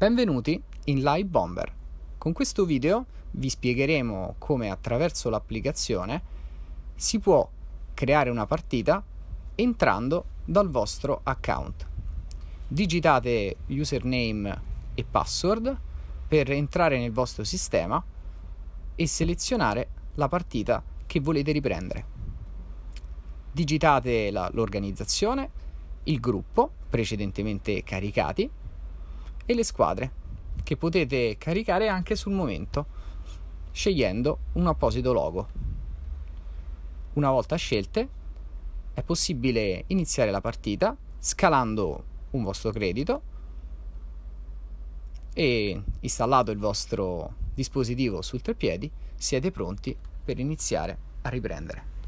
Benvenuti in Live Bomber. Con questo video vi spiegheremo come attraverso l'applicazione si può creare una partita entrando dal vostro account. Digitate username e password per entrare nel vostro sistema e selezionare la partita che volete riprendere. Digitate la, l'organizzazione, il gruppo precedentemente caricati e le squadre che potete caricare anche sul momento scegliendo un apposito logo. Una volta scelte è possibile iniziare la partita scalando un vostro credito e installato il vostro dispositivo sul treppiedi siete pronti per iniziare a riprendere.